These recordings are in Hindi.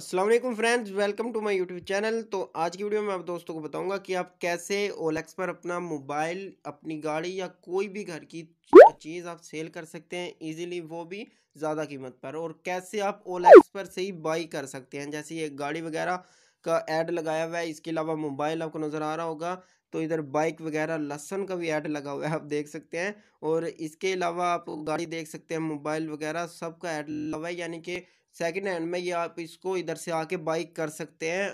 Aslam friends welcome to my YouTube channel तो आज की वीडियो में आप दोस्तों को बताऊंगा कि आप कैसे ओलेक्स पर अपना मोबाइल अपनी गाड़ी या कोई भी घर की चीज़ आप सेल कर सकते हैं इजीली वो भी ज़्यादा कीमत पर और कैसे आप ओलेक्स पर से ही बाई कर सकते हैं जैसे ये गाड़ी वगैरह का ऐड लगाया हुआ है इसके अलावा मोबाइल आपको नज़र आ रहा होगा तो इधर बाइक वगैरह लहसन का भी ऐड लगा हुआ है आप देख सकते हैं और इसके अलावा आप गाड़ी देख सकते हैं मोबाइल वगैरह सब का ऐड लगा हुआ है यानी कि सेकेंड हैंड में ये आप इसको इधर से आके बाइक कर सकते हैं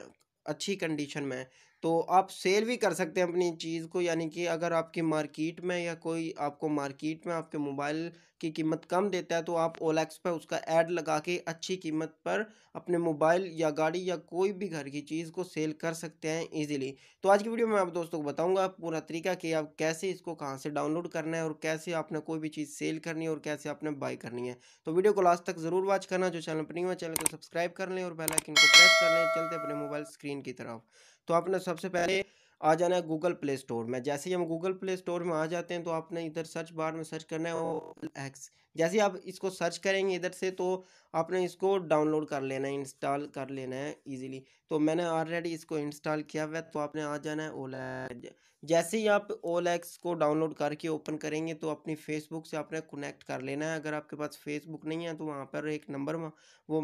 अच्छी कंडीशन में तो आप सेल भी कर सकते हैं अपनी चीज़ को यानी कि अगर आपकी मार्केट में या कोई आपको मार्केट में आपके मोबाइल की कीमत कम देता है तो आप ओलेक्स पर उसका ऐड लगा के अच्छी कीमत पर अपने मोबाइल या गाड़ी या कोई भी घर की चीज़ को सेल कर सकते हैं इजीली तो आज की वीडियो में आप दोस्तों को बताऊंगा पूरा तरीका कि आप कैसे इसको कहाँ से डाउनलोड करना है और कैसे आपने कोई भी चीज़ सेल करनी है और कैसे आपने बाई करनी है तो वीडियो को लास्ट तक ज़रूर वॉच करना जो चैनल पर नहीं हुआ चैनल को सब्सक्राइब कर लें और बेलाइकिन को प्रेस कर लें चलते अपने मोबाइल स्क्रीन की तरफ तो आपने सबसे पहले आ जाना है गूगल प्ले स्टोर में जैसे ही हम गूगल प्ले स्टोर में आ जाते हैं तो आपने इधर सर्च बार में सर्च करना है ओ एक्स जैसे आप इसको सर्च करेंगे इधर से तो आपने इसको डाउनलोड कर लेना है इंस्टॉल कर लेना है इजीली तो मैंने ऑलरेडी इसको इंस्टॉल किया हुआ तो आपने आ जाना है ओला जैसे ही आप ओल एक्स को डाउनलोड करके ओपन करेंगे तो अपनी फेसबुक से आपने कनेक्ट कर लेना है अगर आपके पास फेसबुक नहीं है तो वहाँ पर एक नंबर वो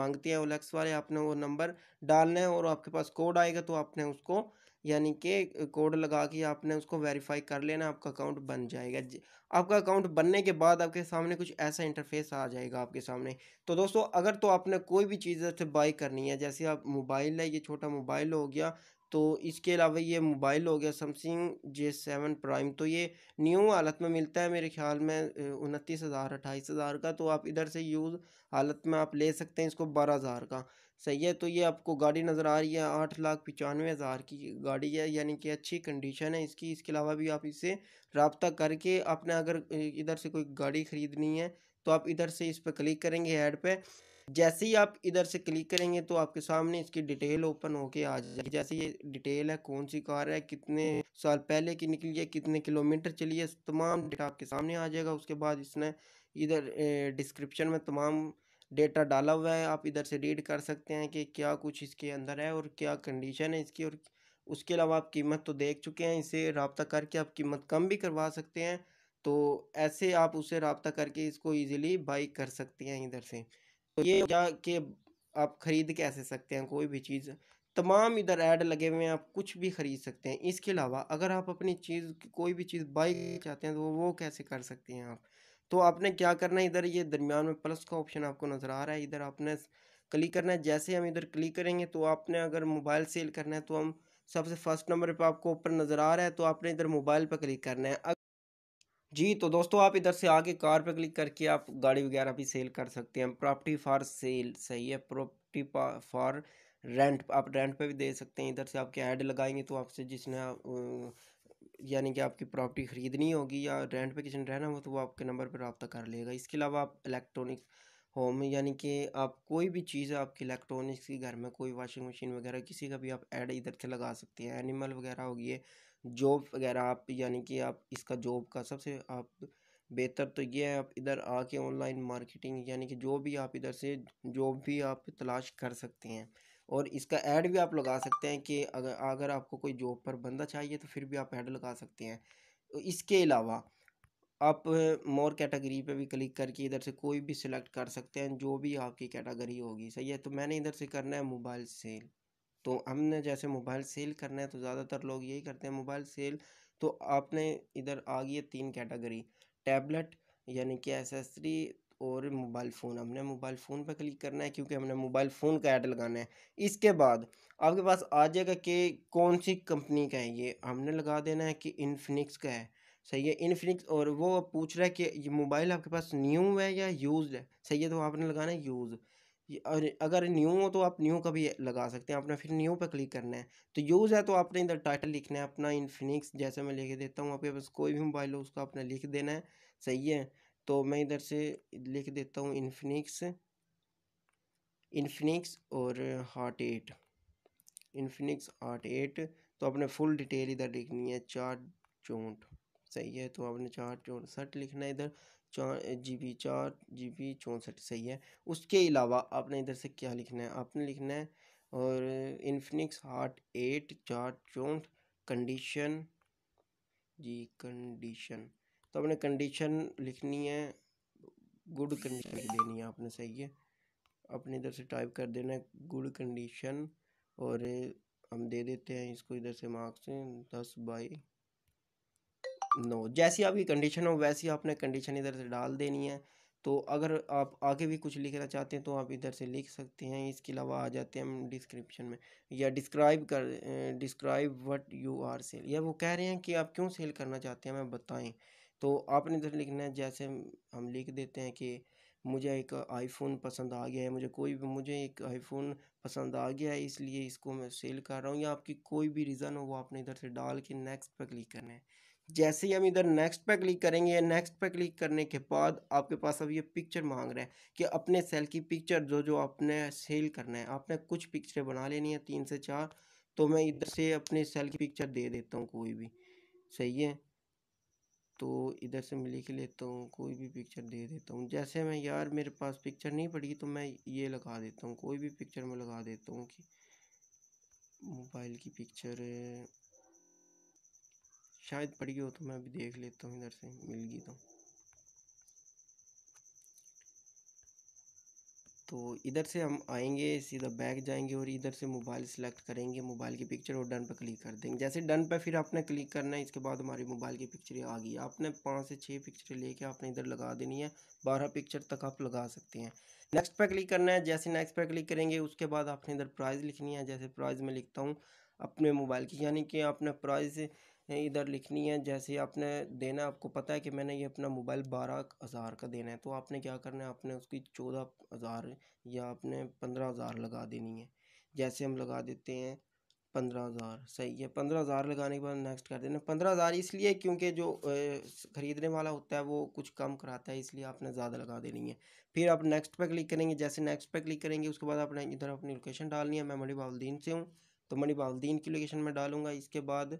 मांगते हैं एक्स वाले आपने वो नंबर डालना है और आपके पास कोड आएगा तो आपने उसको यानी कि कोड लगा के आपने उसको वेरीफाई कर लेना आपका अकाउंट बन जाएगा आपका अकाउंट बनने के बाद आपके सामने कुछ ऐसा इंटरफेस आ जाएगा आपके सामने तो दोस्तों अगर तो आपने कोई भी चीज़ से बाई करनी है जैसे आप मोबाइल है ये छोटा मोबाइल हो गया तो इसके अलावा ये मोबाइल हो गया समसंग जे सेवन प्राइम तो ये न्यू हालत में मिलता है मेरे ख्याल में उनतीस हज़ार अट्ठाईस हज़ार का तो आप इधर से यूज़ हालत में आप ले सकते हैं इसको बारह हज़ार का सही है तो ये आपको गाड़ी नज़र आ रही है आठ लाख पचानवे हज़ार की गाड़ी है यानी कि अच्छी कंडीशन है इसकी इसके अलावा भी आप इसे रबता करके आपने अगर इधर से कोई गाड़ी ख़रीदनी है तो आप इधर से इस पर क्लिक करेंगे ऐड पर जैसे ही आप इधर से क्लिक करेंगे तो आपके सामने इसकी डिटेल ओपन होके आ जाएगी जैसे ये डिटेल है कौन सी कार है कितने साल पहले की निकली है कितने किलोमीटर चली है तमाम डेटा आपके सामने आ जाएगा उसके बाद इसने इधर डिस्क्रिप्शन में तमाम डेटा डाला हुआ है आप इधर से रीड कर सकते हैं कि क्या कुछ इसके अंदर है और क्या कंडीशन है इसकी और उसके अलावा आप कीमत तो देख चुके हैं इसे रबता करके आप कीमत कम भी करवा सकते हैं तो ऐसे आप उसे रबता करके इसको ईज़िली बाई कर सकते हैं इधर से तो ये जा के आप ख़रीद के ऐसे सकते हैं कोई भी चीज़ तमाम इधर ऐड लगे हुए हैं आप कुछ भी ख़रीद सकते हैं इसके अलावा अगर आप अपनी चीज़ कोई भी चीज़ बाई चाहते हैं तो वो कैसे कर सकते हैं आप तो आपने क्या करना है इधर ये दरमियान में प्लस का ऑप्शन आपको नज़र आ रहा है इधर आपने क्लिक करना है जैसे हम इधर क्लिक करेंगे तो आपने अगर मोबाइल सेल करना है तो हम सबसे फर्स्ट नंबर पर आपको ऊपर नज़र आ रहा है तो आपने इधर मोबाइल पर क्लिक करना है जी तो दोस्तों आप इधर से आगे कार पर क्लिक करके आप गाड़ी वगैरह भी सेल कर सकते हैं प्रॉपर्टी फॉर सेल सही है प्रॉपर्टी फॉर रेंट आप रेंट पे भी दे सकते हैं इधर से आपके ऐड लगाएंगे तो आपसे जिसने यानी कि आपकी प्रॉपर्टी ख़रीदनी होगी या रेंट पे किसी ने रहना हो तो वो आपके नंबर पर रबता कर लेगा इसके अलावा आप इलेक्ट्रॉनिक होम यानी कि आप कोई भी चीज़ आपकी इलेक्ट्रॉनिक्स की घर में कोई वाशिंग मशीन वगैरह किसी का भी आप ऐड इधर से लगा सकते हैं एनिमल वगैरह होगी जॉब वगैरह आप यानी कि आप इसका जॉब का सबसे आप बेहतर तो ये है आप इधर आके ऑनलाइन मार्केटिंग यानी कि जो भी आप इधर से जॉब भी आप तलाश कर सकते हैं और इसका ऐड भी आप लगा सकते हैं कि अगर अगर आपको कोई जॉब पर बंदा चाहिए तो फिर भी आप ऐड लगा सकते हैं तो इसके अलावा आप मोर कैटेगरी पे भी क्लिक करके इधर से कोई भी सिलेक्ट कर सकते हैं जो भी आपकी कैटेगरी होगी सही है तो मैंने इधर से करना है मोबाइल सेल तो हमने जैसे मोबाइल सेल करना है तो ज़्यादातर लोग यही करते हैं मोबाइल सेल तो आपने इधर आ गई है तीन कैटेगरी टैबलेट यानी कि एसेसरी और मोबाइल फ़ोन हमने मोबाइल फ़ोन पर क्लिक करना है क्योंकि हमने मोबाइल फ़ोन का ऐड लगाना है इसके बाद आपके पास आ जाएगा कि कौन सी कंपनी का है ये हमने लगा देना है कि इनफिनिक्स का है सही है इनफिनिक्स और वो पूछ रहा है कि ये मोबाइल आपके पास न्यू है या यूज़ है सही है तो आपने लगाना है यूज़ और अगर न्यू हो तो आप न्यू का भी लगा सकते हैं आपने फिर न्यू पर क्लिक करना है तो यूज़ है तो आपने इधर टाइटल लिखना है अपना इनफिनिक्स जैसे मैं लिख देता हूँ आपके पास कोई भी मोबाइल हो उसका आपने लिख देना है सही है तो मैं इधर से लिख देता हूँ इनफिनिक्स इनफिनिक्स और Hot eight Infinix Hot eight तो आपने फुल डिटेल इधर लिखनी है चार चोट सही है तो आपने चार सट लिखना है इधर चार जी बी चार जी बी चौंसठ सही है उसके अलावा आपने इधर से क्या लिखना है आपने लिखना है और इन्फिनिक्स हार्ट एट चार चौंठ कंडीशन जी कंडीशन तो आपने कंडीशन लिखनी है गुड कंडीशन लिख देनी है आपने सही है अपने इधर से टाइप कर देना है गुड कंडीशन और हम दे देते हैं इसको इधर से मार्क्स दस बाई नो जैसी आपकी कंडीशन हो वैसी आपने कंडीशन इधर से डाल देनी है तो अगर आप आगे भी कुछ लिखना चाहते हैं तो आप इधर से लिख सकते हैं इसके अलावा आ जाते हैं हम डिस्क्रिप्शन में या डिस्क्राइब कर describe what you are sell या वो कह रहे हैं कि आप क्यों सेल करना चाहते हैं हमें बताएं तो आपने इधर लिखना है जैसे हम लिख देते हैं कि मुझे एक आईफोन पसंद आ गया है मुझे कोई भी मुझे एक आईफोन पसंद आ गया है इसलिए इसको मैं सेल कर रहा हूँ या आपकी कोई भी रीज़न हो वो आपने इधर से डाल के नेक्स्ट पर क्लिक करना है जैसे ही हम इधर नेक्स्ट पर क्लिक करेंगे नेक्स्ट पर क्लिक करने के बाद आपके पास अब ये पिक्चर मांग रहा है कि अपने सेल की पिक्चर जो जो आपने सेल करना है आपने कुछ पिक्चरें बना लेनी है तीन से चार तो मैं इधर से अपने सेल की पिक्चर दे देता हूँ कोई भी सही है तो इधर से मैं लिख लेता हूँ कोई भी पिक्चर दे देता हूँ जैसे मैं यार मेरे पास पिक्चर नहीं पड़ी तो मैं ये लगा देता हूँ कोई भी पिक्चर मैं लगा देता हूँ कि मोबाइल की पिक्चर शायद पड़ी हो तो मैं अभी देख लेता हूँ इधर से मिल गई तो तो इधर से हम आएंगे सीधा बैक जाएंगे और इधर से मोबाइल सेलेक्ट करेंगे मोबाइल की पिक्चर और डन पर क्लिक कर देंगे जैसे डन पर फिर आपने क्लिक करना है इसके बाद हमारी मोबाइल की पिक्चरें आ गई आपने पाँच से छः पिक्चरें लेके आपने इधर लगा देनी है बारह पिक्चर तक आप लगा सकते हैं नेक्स्ट पर क्लिक करना है जैसे नेक्स्ट पर क्लिक करेंगे उसके बाद आपने इधर प्राइज़ लिखनी है जैसे प्राइज़ में लिखता हूँ अपने मोबाइल की यानी कि आपने प्राइज़ इधर लिखनी है जैसे आपने देना आपको पता है कि मैंने ये अपना मोबाइल बारह हज़ार का देना है तो आपने क्या करना है आपने उसकी चौदह हज़ार या आपने पंद्रह हज़ार लगा देनी है जैसे हम लगा देते हैं पंद्रह हज़ार सही है पंद्रह हज़ार लगाने के बाद नेक्स्ट कर देना पंद्रह हज़ार इसलिए क्योंकि जो ख़रीदने वाला होता है वो कुछ कम कराता है इसलिए आपने ज़्यादा लगा देनी है फिर आप नेक्स्ट पे क्लिक करेंगे जैसे नेक्स्ट पे क्लिक करेंगे उसके बाद आपने इधर अपनी लोकेशन डालनी है मैं मणिबाउद्दीन से हूँ तो मणिबाउद्दीन की लोकेशन में डालूंगा इसके बाद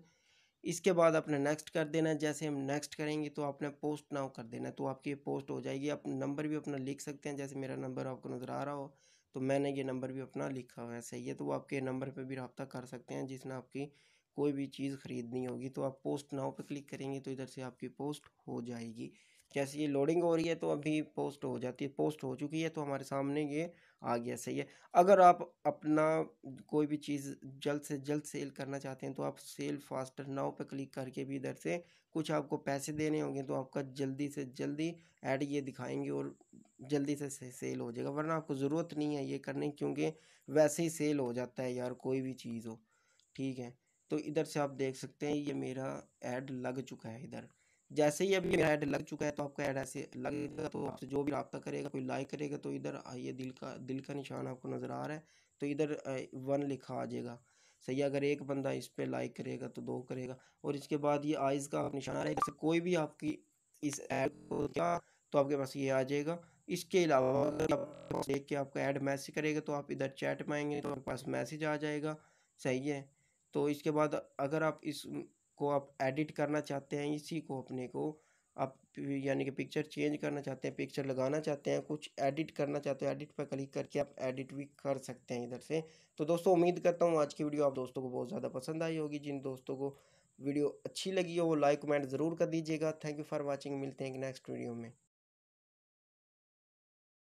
इसके बाद आपने नेक्स्ट कर देना है जैसे हम नेक्स्ट करेंगे तो आपने पोस्ट नाउ कर देना है तो आपकी पोस्ट हो जाएगी आप नंबर भी अपना लिख सकते हैं जैसे मेरा नंबर आपको नज़र आ रहा हो तो मैंने ये नंबर भी अपना लिखा हुआ है सही है तो वो आपके नंबर पर भी रबता कर सकते हैं जिसने आपकी कोई भी चीज़ ख़रीदनी होगी तो आप पोस्ट नाव पर क्लिक करेंगे तो इधर से आपकी पोस्ट हो जाएगी जैसे ये लोडिंग हो रही है तो अभी पोस्ट हो जाती है पोस्ट हो चुकी है तो हमारे सामने ये आ गया सही है अगर आप अपना कोई भी चीज़ जल्द से जल्द सेल करना चाहते हैं तो आप सेल फास्टर नाव पर क्लिक करके भी इधर से कुछ आपको पैसे देने होंगे तो आपका जल्दी से जल्दी ऐड ये दिखाएंगे और जल्दी से सेल हो जाएगा वरना आपको ज़रूरत नहीं है ये करने क्योंकि वैसे ही सेल हो जाता है यार कोई भी चीज़ हो ठीक है तो इधर से आप देख सकते हैं ये मेरा ऐड लग चुका है इधर जैसे ही अभी मेरा ऐड लग चुका है तो आपका ऐड ऐसे लगेगा तो आपसे जो भी रबता करेगा कोई लाइक करेगा तो इधर ये दिल का दिल का निशान आपको नज़र आ रहा है तो इधर वन लिखा आ जाएगा सही अगर एक बंदा इस पर लाइक करेगा तो दो करेगा और इसके बाद ये आइज़ का आप निशान आएगा तो कोई भी आपकी इस ऐड को क्या तो आपके पास ये आ जाएगा इसके अलावा अगर देख के आपका ऐड मैसेज करेगा तो आप इधर चैट में आएंगे तो आपके पास मैसेज आ जाएगा सही है तो इसके बाद अगर आप इस को आप एडिट करना चाहते हैं इसी को अपने को आप यानी कि पिक्चर चेंज करना चाहते हैं पिक्चर लगाना चाहते हैं कुछ एडिट करना चाहते हैं एडिट पर क्लिक करके आप एडिट भी कर सकते हैं इधर से तो दोस्तों उम्मीद करता हूँ आज की वीडियो आप दोस्तों को बहुत ज़्यादा पसंद आई होगी जिन दोस्तों को वीडियो अच्छी लगी हो वो लाइक कमेंट ज़रूर कर दीजिएगा थैंक यू फॉर वॉचिंग मिलते हैं नेक्स्ट वीडियो में